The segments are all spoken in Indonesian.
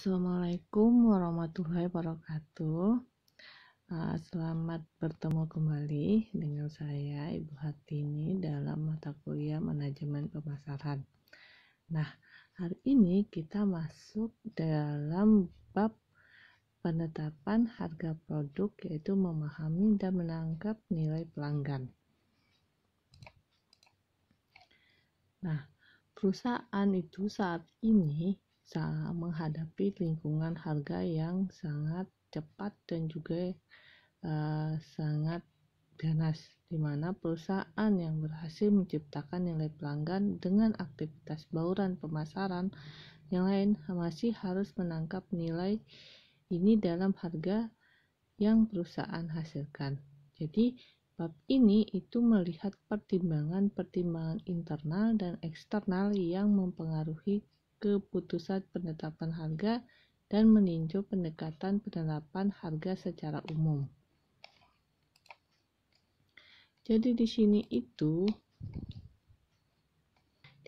Assalamualaikum warahmatullahi wabarakatuh. Ah, selamat bertemu kembali dengan saya Ibu Hatini dalam mata kuliah manajemen pemasaran. Nah, hari ini kita masuk dalam bab penetapan harga produk yaitu memahami dan menangkap nilai pelanggan. Nah, perusahaan itu saat ini menghadapi lingkungan harga yang sangat cepat dan juga uh, sangat ganas, di mana perusahaan yang berhasil menciptakan nilai pelanggan dengan aktivitas bauran pemasaran yang lain masih harus menangkap nilai ini dalam harga yang perusahaan hasilkan. Jadi, bab ini itu melihat pertimbangan-pertimbangan internal dan eksternal yang mempengaruhi keputusan penetapan harga dan meninjau pendekatan penetapan harga secara umum. Jadi di sini itu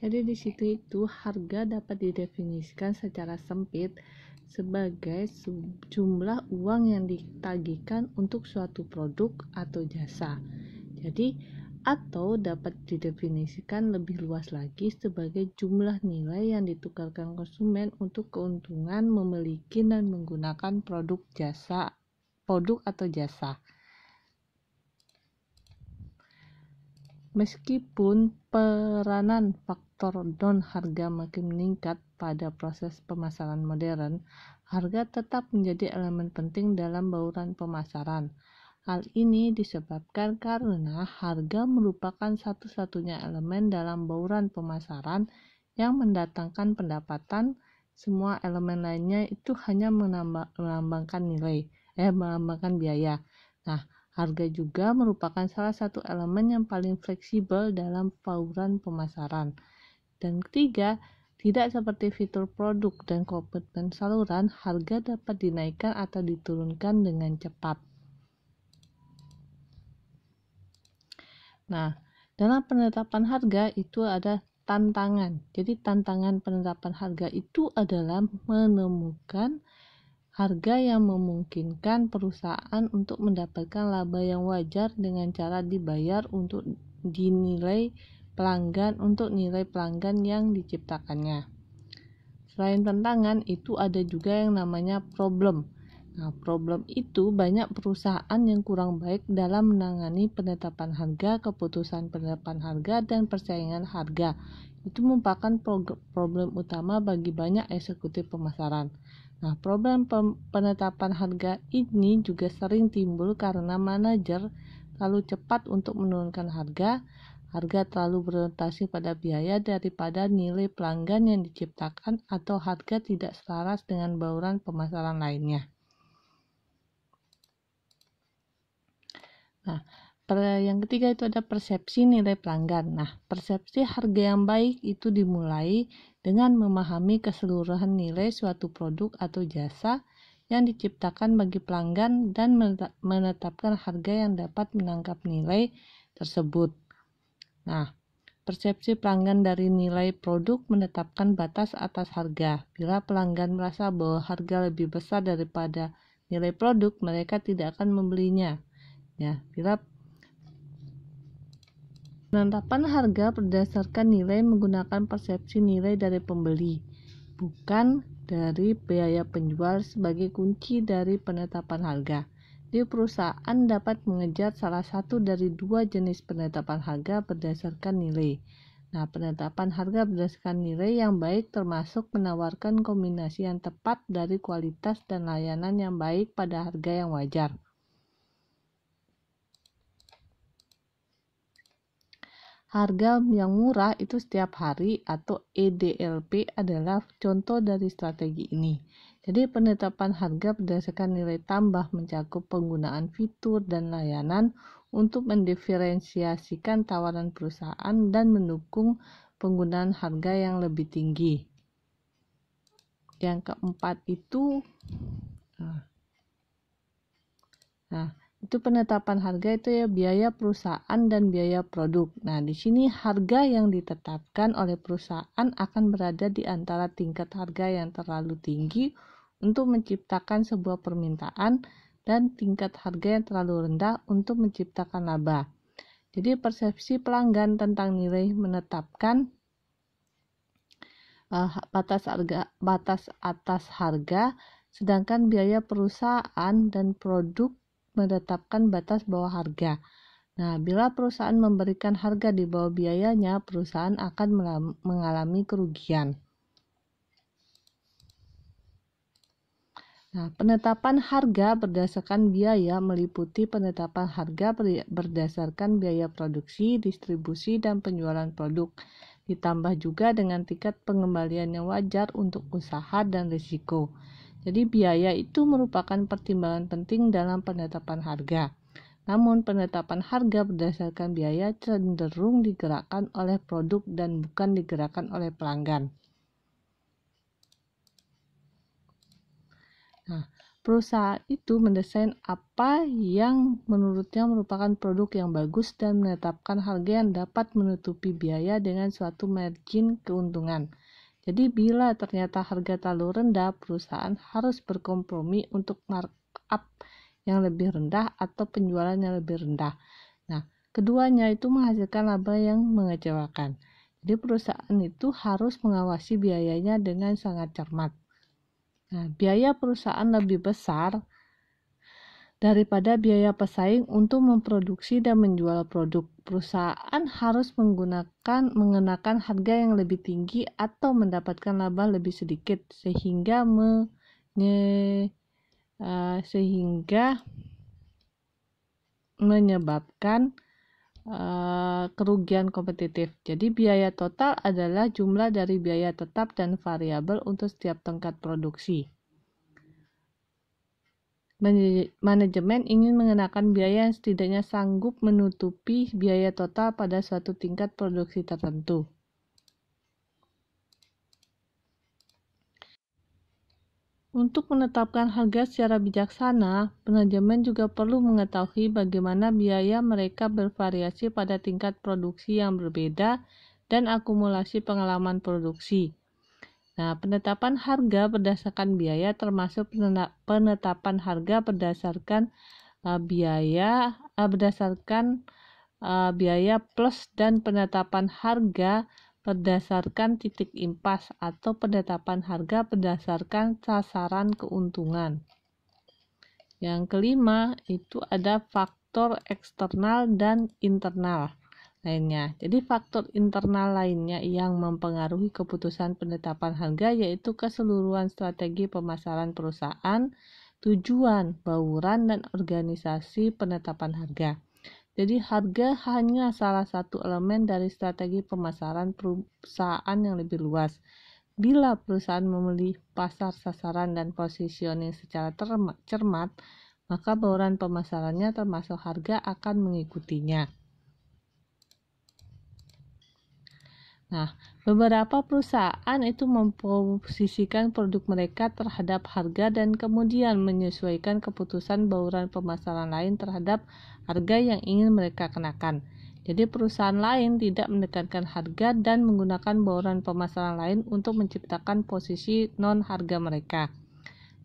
jadi di situ itu harga dapat didefinisikan secara sempit sebagai jumlah uang yang ditagihkan untuk suatu produk atau jasa. Jadi atau dapat didefinisikan lebih luas lagi sebagai jumlah nilai yang ditukarkan konsumen untuk keuntungan memiliki dan menggunakan produk jasa produk atau jasa. Meskipun peranan faktor non harga makin meningkat pada proses pemasaran modern, harga tetap menjadi elemen penting dalam bauran pemasaran. Hal ini disebabkan karena harga merupakan satu-satunya elemen dalam bauran pemasaran yang mendatangkan pendapatan. Semua elemen lainnya itu hanya melambangkan nilai, eh melambangkan biaya. Nah, harga juga merupakan salah satu elemen yang paling fleksibel dalam bauran pemasaran. Dan ketiga, tidak seperti fitur produk dan komitmen saluran, harga dapat dinaikkan atau diturunkan dengan cepat. Nah, dalam penetapan harga itu ada tantangan. Jadi tantangan penetapan harga itu adalah menemukan harga yang memungkinkan perusahaan untuk mendapatkan laba yang wajar dengan cara dibayar untuk dinilai pelanggan untuk nilai pelanggan yang diciptakannya. Selain tantangan, itu ada juga yang namanya problem. Nah, problem itu banyak perusahaan yang kurang baik dalam menangani penetapan harga, keputusan penetapan harga, dan persaingan harga. Itu merupakan problem utama bagi banyak eksekutif pemasaran. Nah, problem penetapan harga ini juga sering timbul karena manajer terlalu cepat untuk menurunkan harga, harga terlalu berorientasi pada biaya daripada nilai pelanggan yang diciptakan, atau harga tidak selaras dengan bauran pemasaran lainnya. Nah, yang ketiga itu ada persepsi nilai pelanggan. Nah, persepsi harga yang baik itu dimulai dengan memahami keseluruhan nilai suatu produk atau jasa yang diciptakan bagi pelanggan dan menetapkan harga yang dapat menangkap nilai tersebut. Nah, persepsi pelanggan dari nilai produk menetapkan batas atas harga. Bila pelanggan merasa bahwa harga lebih besar daripada nilai produk, mereka tidak akan membelinya. Ya, Bila penetapan harga berdasarkan nilai menggunakan persepsi nilai dari pembeli, bukan dari biaya penjual sebagai kunci dari penetapan harga. Di perusahaan dapat mengejar salah satu dari dua jenis penetapan harga berdasarkan nilai. Nah, penetapan harga berdasarkan nilai yang baik termasuk menawarkan kombinasi yang tepat dari kualitas dan layanan yang baik pada harga yang wajar. Harga yang murah itu setiap hari atau EDLP adalah contoh dari strategi ini. Jadi penetapan harga berdasarkan nilai tambah mencakup penggunaan fitur dan layanan untuk mendiferensiasikan tawaran perusahaan dan mendukung penggunaan harga yang lebih tinggi. Yang keempat itu Nah, nah itu penetapan harga itu ya biaya perusahaan dan biaya produk. Nah, di sini harga yang ditetapkan oleh perusahaan akan berada di antara tingkat harga yang terlalu tinggi untuk menciptakan sebuah permintaan dan tingkat harga yang terlalu rendah untuk menciptakan laba. Jadi persepsi pelanggan tentang nilai menetapkan uh, batas harga batas atas harga sedangkan biaya perusahaan dan produk menetapkan batas bawah harga. Nah, bila perusahaan memberikan harga di bawah biayanya, perusahaan akan mengalami kerugian. Nah, penetapan harga berdasarkan biaya meliputi penetapan harga berdasarkan biaya produksi, distribusi, dan penjualan produk, ditambah juga dengan tingkat pengembalian yang wajar untuk usaha dan risiko. Jadi biaya itu merupakan pertimbangan penting dalam penetapan harga. Namun penetapan harga berdasarkan biaya cenderung digerakkan oleh produk dan bukan digerakkan oleh pelanggan. Nah, perusahaan itu mendesain apa yang menurutnya merupakan produk yang bagus dan menetapkan harga yang dapat menutupi biaya dengan suatu margin keuntungan. Jadi bila ternyata harga terlalu rendah, perusahaan harus berkompromi untuk markup yang lebih rendah atau penjualan yang lebih rendah. Nah, keduanya itu menghasilkan laba yang mengecewakan. Jadi perusahaan itu harus mengawasi biayanya dengan sangat cermat. Nah, biaya perusahaan lebih besar daripada biaya pesaing untuk memproduksi dan menjual produk. Perusahaan harus menggunakan mengenakan harga yang lebih tinggi atau mendapatkan laba lebih sedikit sehingga nye, uh, sehingga menyebabkan uh, kerugian kompetitif. Jadi biaya total adalah jumlah dari biaya tetap dan variabel untuk setiap tingkat produksi manajemen ingin mengenakan biaya yang setidaknya sanggup menutupi biaya total pada suatu tingkat produksi tertentu. Untuk menetapkan harga secara bijaksana, manajemen juga perlu mengetahui bagaimana biaya mereka bervariasi pada tingkat produksi yang berbeda dan akumulasi pengalaman produksi. Nah, penetapan harga berdasarkan biaya termasuk penetapan harga berdasarkan uh, biaya uh, berdasarkan uh, biaya plus dan penetapan harga berdasarkan titik impas atau penetapan harga berdasarkan sasaran keuntungan. Yang kelima itu ada faktor eksternal dan internal lainnya. Jadi faktor internal lainnya yang mempengaruhi keputusan penetapan harga yaitu keseluruhan strategi pemasaran perusahaan, tujuan, bauran, dan organisasi penetapan harga. Jadi harga hanya salah satu elemen dari strategi pemasaran perusahaan yang lebih luas. Bila perusahaan memilih pasar sasaran dan positioning secara cermat, maka bauran pemasarannya termasuk harga akan mengikutinya. Nah, beberapa perusahaan itu memposisikan produk mereka terhadap harga dan kemudian menyesuaikan keputusan bauran pemasaran lain terhadap harga yang ingin mereka kenakan. Jadi perusahaan lain tidak menekankan harga dan menggunakan bauran pemasaran lain untuk menciptakan posisi non harga mereka.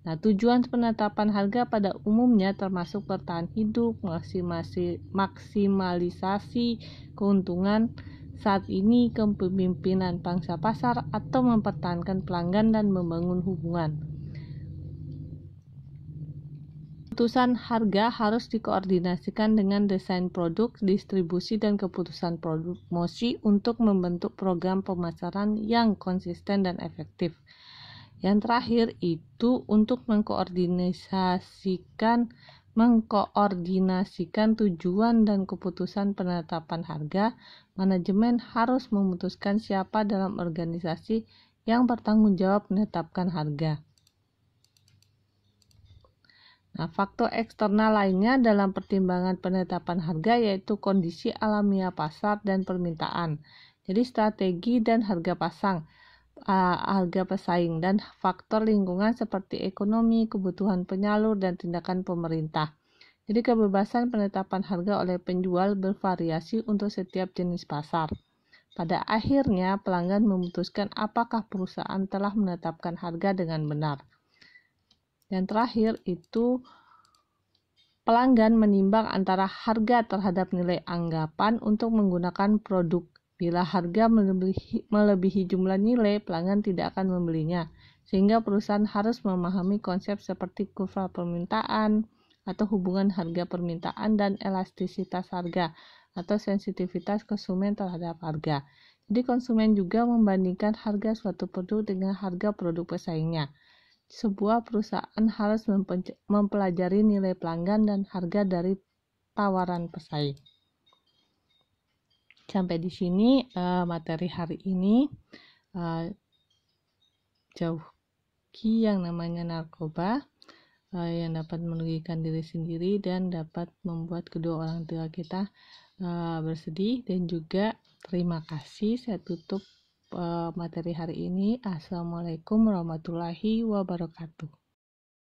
Nah, tujuan penetapan harga pada umumnya termasuk bertahan hidup, maksimasi, maksimalisasi keuntungan, saat ini kepemimpinan pangsa pasar atau mempertahankan pelanggan dan membangun hubungan. Keputusan harga harus dikoordinasikan dengan desain produk, distribusi, dan keputusan promosi untuk membentuk program pemasaran yang konsisten dan efektif. Yang terakhir itu untuk mengkoordinasikan mengkoordinasikan tujuan dan keputusan penetapan harga, manajemen harus memutuskan siapa dalam organisasi yang bertanggung jawab menetapkan harga. Nah, faktor eksternal lainnya dalam pertimbangan penetapan harga yaitu kondisi alamiah pasar dan permintaan. Jadi strategi dan harga pasang uh, harga pesaing dan faktor lingkungan seperti ekonomi, kebutuhan penyalur, dan tindakan pemerintah. Jadi kebebasan penetapan harga oleh penjual bervariasi untuk setiap jenis pasar. Pada akhirnya pelanggan memutuskan apakah perusahaan telah menetapkan harga dengan benar. Yang terakhir itu pelanggan menimbang antara harga terhadap nilai anggapan untuk menggunakan produk Bila harga melebihi, jumlah nilai, pelanggan tidak akan membelinya, sehingga perusahaan harus memahami konsep seperti kurva permintaan atau hubungan harga permintaan dan elastisitas harga atau sensitivitas konsumen terhadap harga. Jadi konsumen juga membandingkan harga suatu produk dengan harga produk pesaingnya. Sebuah perusahaan harus mempelajari nilai pelanggan dan harga dari tawaran pesaing sampai di sini uh, materi hari ini uh, eh, jauhi yang namanya narkoba uh, yang dapat merugikan diri sendiri dan dapat membuat kedua orang tua kita uh, bersedih dan juga terima kasih saya tutup uh, materi hari ini assalamualaikum warahmatullahi wabarakatuh